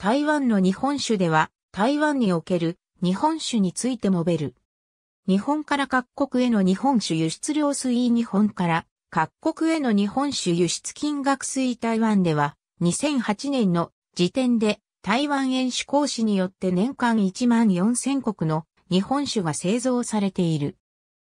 台湾の日本酒では、台湾における日本酒についてもべる。日本から各国への日本酒輸出量推移日本から各国への日本酒輸出金額推移台湾では、2008年の時点で台湾円種行使によって年間1万4000国の日本酒が製造されている。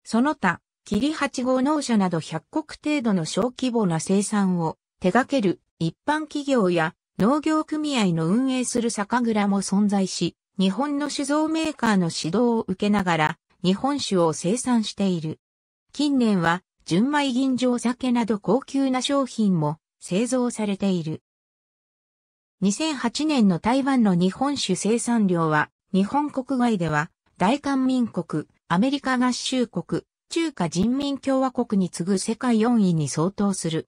その他、キリ号農社など100国程度の小規模な生産を手掛ける一般企業や農業組合の運営する酒蔵も存在し、日本の酒造メーカーの指導を受けながら、日本酒を生産している。近年は、純米吟醸酒など高級な商品も製造されている。2008年の台湾の日本酒生産量は、日本国外では、大韓民国、アメリカ合衆国、中華人民共和国に次ぐ世界4位に相当する。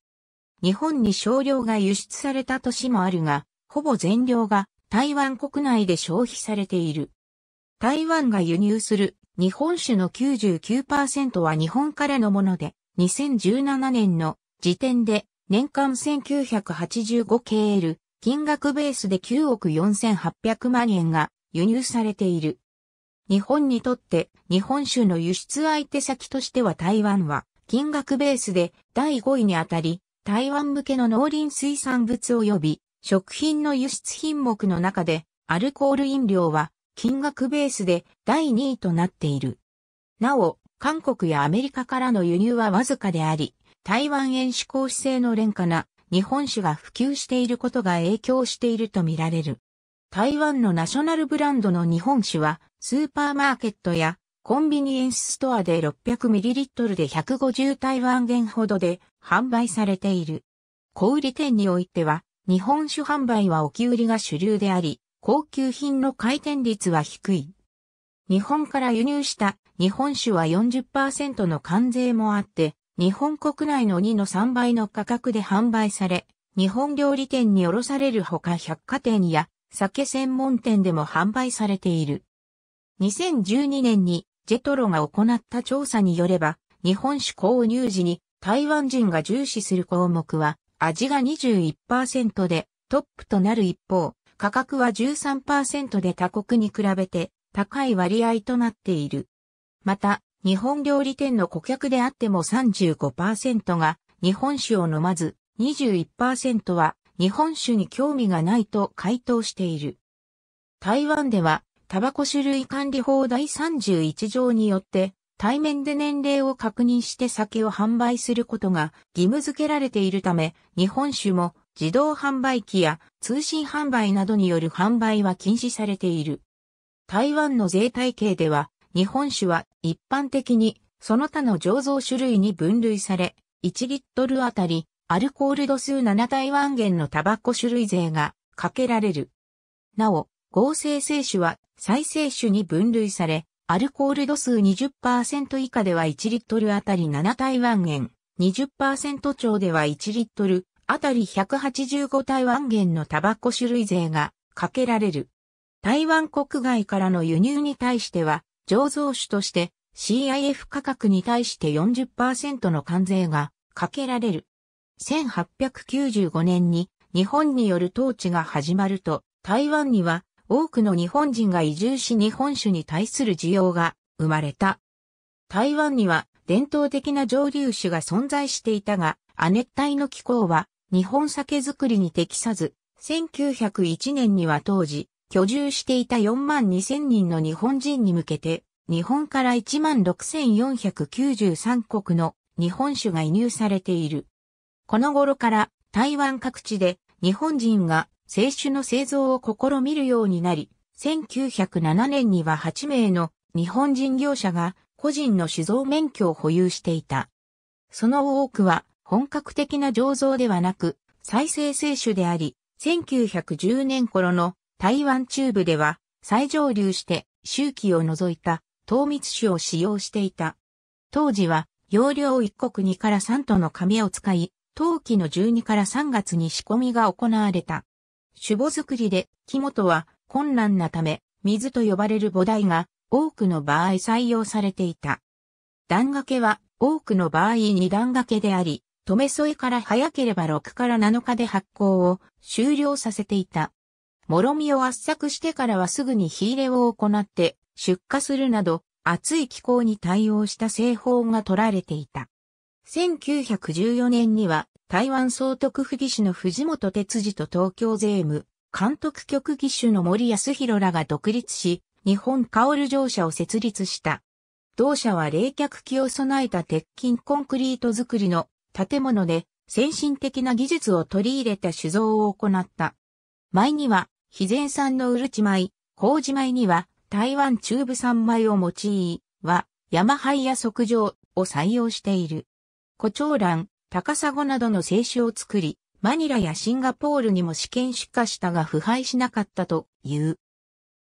日本に少量が輸出された年もあるが、ほぼ全量が台湾国内で消費されている。台湾が輸入する日本酒の99%は日本からのもので、2017年の時点で年間 1985KL 金額ベースで9億4800万円が輸入されている。日本にとって日本酒の輸出相手先としては台湾は金額ベースで第5位にあたり台湾向けの農林水産物及び食品の輸出品目の中でアルコール飲料は金額ベースで第2位となっている。なお、韓国やアメリカからの輸入はわずかであり、台湾円志向姿勢の廉価な日本酒が普及していることが影響しているとみられる。台湾のナショナルブランドの日本酒は、スーパーマーケットやコンビニエンスストアで 600ml で150台湾元ほどで、販売されている。小売店においては、日本酒販売は置き売りが主流であり、高級品の回転率は低い。日本から輸入した日本酒は40%の関税もあって、日本国内の2の3倍の価格で販売され、日本料理店に卸されるほか百貨店や酒専門店でも販売されている。2012年にジェトロが行った調査によれば、日本酒購入時に台湾人が重視する項目は、味が21%でトップとなる一方、価格は13%で他国に比べて高い割合となっている。また、日本料理店の顧客であっても35%が日本酒を飲まず、21%は日本酒に興味がないと回答している。台湾では、タバコ種類管理法第31条によって、対面で年齢を確認して酒を販売することが義務付けられているため、日本酒も自動販売機や通信販売などによる販売は禁止されている。台湾の税体系では、日本酒は一般的にその他の醸造種類に分類され、1リットルあたりアルコール度数7台湾元のタバコ種類税がかけられる。なお、合成生酒は再生酒に分類され、アルコール度数20%以下では1リットルあたり7台湾円、20%超では1リットルあたり185台湾元のタバコ種類税がかけられる。台湾国外からの輸入に対しては、醸造酒として CIF 価格に対して40%の関税がかけられる。1895年に日本による統治が始まると、台湾には多くの日本人が移住し日本酒に対する需要が生まれた。台湾には伝統的な蒸留酒が存在していたが、亜熱帯の気候は日本酒造りに適さず、1901年には当時、居住していた4万2000人の日本人に向けて、日本から1万6493国の日本酒が移入されている。この頃から台湾各地で日本人が清酒の製造を試みるようになり、1907年には8名の日本人業者が個人の酒造免許を保有していた。その多くは本格的な醸造ではなく再生清酒であり、1910年頃の台湾中部では再上流して周期を除いた糖密酒を使用していた。当時は容量1国2から3との紙を使い、陶器の12から3月に仕込みが行われた。種母作りで、木本は困難なため、水と呼ばれる母台が多くの場合採用されていた。段掛けは多くの場合二段掛けであり、留添から早ければ6から7日で発酵を終了させていた。もろみを圧搾してからはすぐに火入れを行って出荷するなど、暑い気候に対応した製法が取られていた。1914年には台湾総督府技師の藤本哲二と東京税務、監督局技師の森康弘らが独立し、日本薫乗車を設立した。同社は冷却器を備えた鉄筋コンクリート作りの建物で先進的な技術を取り入れた酒造を行った。前には、肥前産のうるち米、麹米には台湾中部産米を用い、は、山灰や測定を採用している。胡蝶蘭、高砂などの製酒を作り、マニラやシンガポールにも試験出荷したが腐敗しなかったという。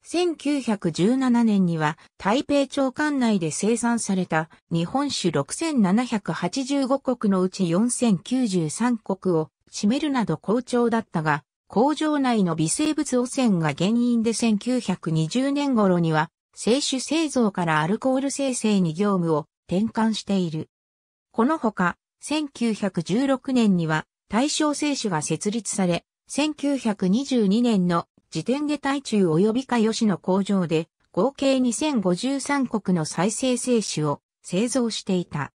1917年には台北町管内で生産された日本酒6785国のうち4093国を占めるなど好調だったが、工場内の微生物汚染が原因で1920年頃には、清酒製造からアルコール生成に業務を転換している。このほか、1916年には大正聖書が設立され、1922年の時点で台中及びか吉の工場で合計2053国の再生聖書を製造していた。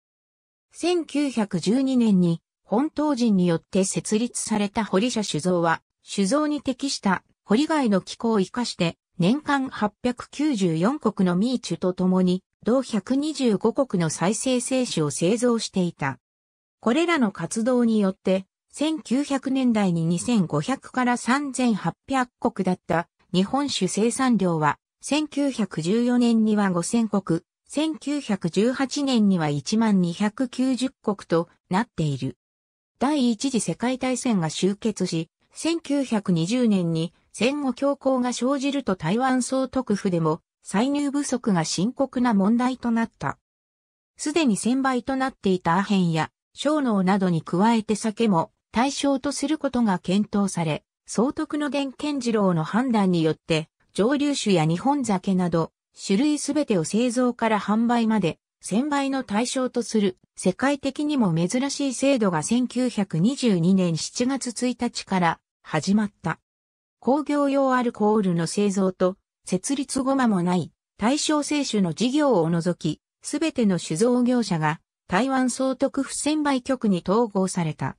1912年に本島人によって設立された堀社酒造は酒造に適した堀外の気候を生かして年間894国のミーチュと共に同125国の再生聖書を製造していた。これらの活動によって、1900年代に2500から3800国だった日本酒生産量は、1914年には5000国、1918年には1290国となっている。第一次世界大戦が終結し、1920年に戦後恐慌が生じると台湾総督府でも歳入不足が深刻な問題となった。すでに1000倍となっていたアヘンや小脳などに加えて酒も対象とすることが検討され、総督の伝健次郎の判断によって、蒸留酒や日本酒など、種類すべてを製造から販売まで、専売の対象とする、世界的にも珍しい制度が1922年7月1日から始まった。工業用アルコールの製造と、設立後間もない、対象製酒の事業を除き、すべての酒造業者が台湾総督府専売局に統合された。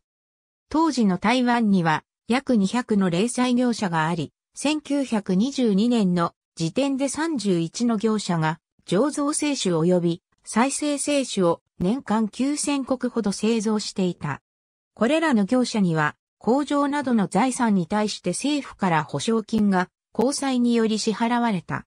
当時の台湾には約200の零細業者があり、1922年の時点で31の業者が醸造製酒及び再生製酒を年間9000国ほど製造していた。これらの業者には工場などの財産に対して政府から保証金が交際により支払われた。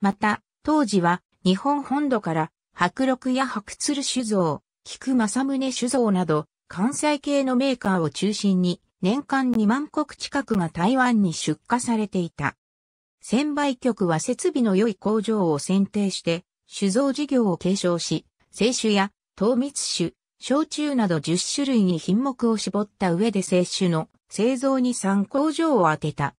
また、当時は日本本土から白六や白鶴酒造、菊正宗酒造など、関西系のメーカーを中心に、年間2万国近くが台湾に出荷されていた。専売局は設備の良い工場を選定して、酒造事業を継承し、清酒や糖蜜酒、焼酎など10種類に品目を絞った上で清酒の製造に3工場を当てた。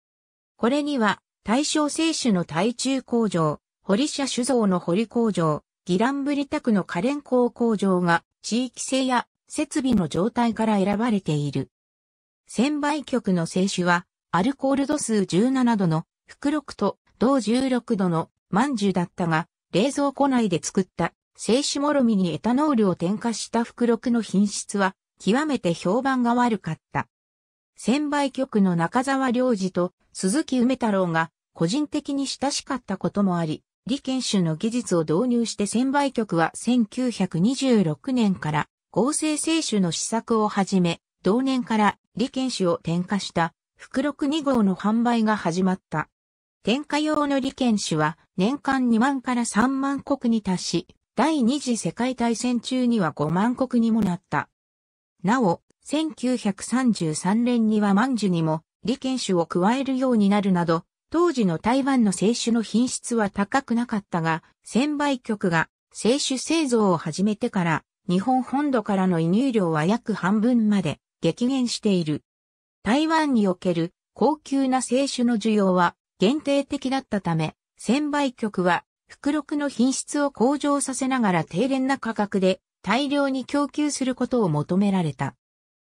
これには、大正清酒の大中工場、堀社酒造の堀工場、ギランブリタクの可憐鉱工場が地域性や設備の状態から選ばれている。専売局の清酒はアルコール度数17度の福禄と同16度の万寿だったが、冷蔵庫内で作った清酒もろみにエタノールを添加した福禄の品質は極めて評判が悪かった。専売局の中沢良二と鈴木梅太郎が個人的に親しかったこともあり、利賢種の技術を導入して専売局は1926年から合成製酒の試作を始め、同年から利賢種を添加した福禄2号の販売が始まった。添加用の利賢種は年間2万から3万国に達し、第二次世界大戦中には5万国にもなった。なお、1933年には万寿にも利賢種を加えるようになるなど、当時の台湾の清酒の品質は高くなかったが、専売局が清酒製造を始めてから、日本本土からの輸入量は約半分まで激減している。台湾における高級な清酒の需要は限定的だったため、専売局は福禄の品質を向上させながら低廉な価格で大量に供給することを求められた。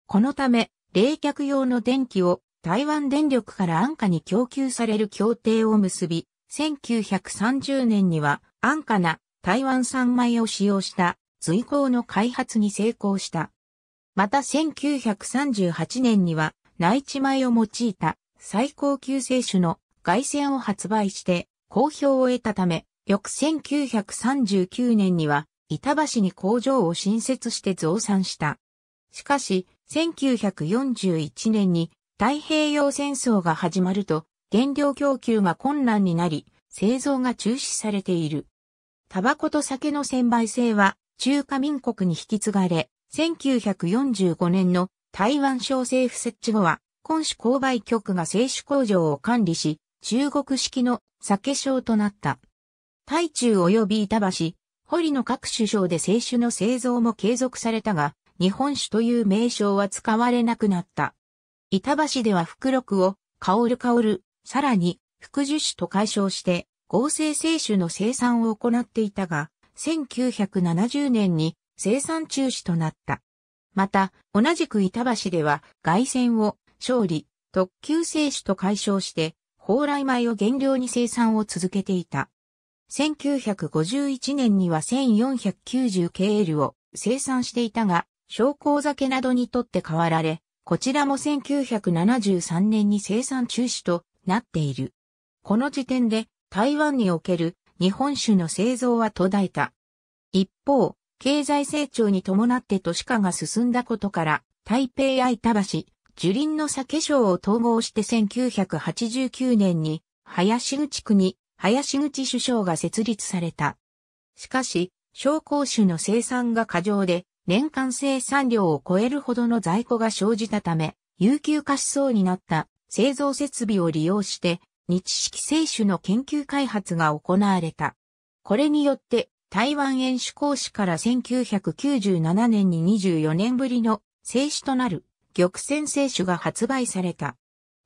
このため、冷却用の電気を台湾電力から安価に供給される協定を結び、1930年には安価な台湾産米を使用した随行の開発に成功した。また1938年には内地米を用いた最高級製種の外線を発売して好評を得たため、翌1939年には板橋に工場を新設して増産した。しかし、1941年に太平洋戦争が始まると、原料供給が困難になり、製造が中止されている。タバコと酒の専売制は、中華民国に引き継がれ、1945年の台湾省政府設置後は、今市購買局が製酒工場を管理し、中国式の酒商となった。台中及び板橋、堀の各首相で製酒の製造も継続されたが、日本酒という名称は使われなくなった。板橋では福禄を、香る香る、さらに、福樹種と解消して、合成生酒の生産を行っていたが、1970年に生産中止となった。また、同じく板橋では、外線を、勝利、特急生酒と解消して、蓬莱米を原料に生産を続けていた。1951年には1490 k l を生産していたが、商工酒などにとって変わられ、こちらも1973年に生産中止となっている。この時点で台湾における日本酒の製造は途絶えた。一方、経済成長に伴って都市化が進んだことから、台北や板橋、樹林の酒商を統合して1989年に、林口区に林口首相が設立された。しかし、商工酒の生産が過剰で、年間生産量を超えるほどの在庫が生じたため、有給化しそうになった製造設備を利用して、日式製酒の研究開発が行われた。これによって、台湾演酒講師から1997年に24年ぶりの製酒となる玉泉製酒が発売された。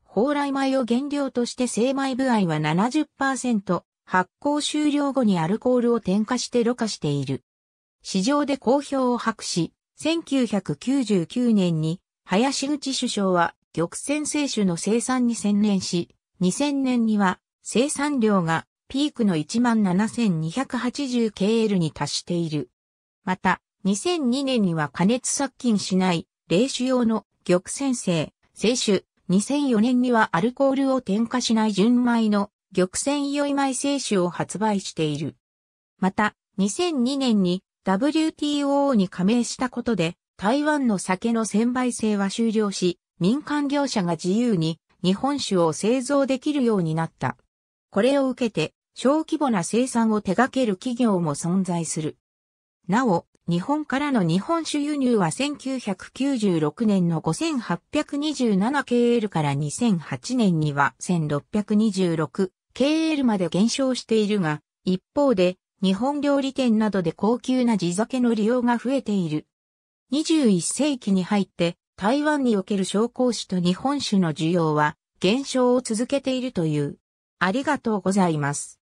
蓬莱米を原料として精米部合は70%、発酵終了後にアルコールを添加してろ過している。市場で好評を博し、1999年に林口首相は玉泉製酒の生産に専念し、2000年には生産量がピークの 17,280KL に達している。また、2002年には加熱殺菌しない冷酒用の玉泉製、製酒、2004年にはアルコールを添加しない純米の玉泉酔い米製酒を発売している。また、2002年に WTO に加盟したことで、台湾の酒の専売制は終了し、民間業者が自由に日本酒を製造できるようになった。これを受けて、小規模な生産を手掛ける企業も存在する。なお、日本からの日本酒輸入は1996年の5827 KL から2008年には1626 KL まで減少しているが、一方で日本料理店などで高級な地酒の利用が増えている。21世紀に入って台湾における商工酒と日本酒の需要は減少を続けているという。ありがとうございます。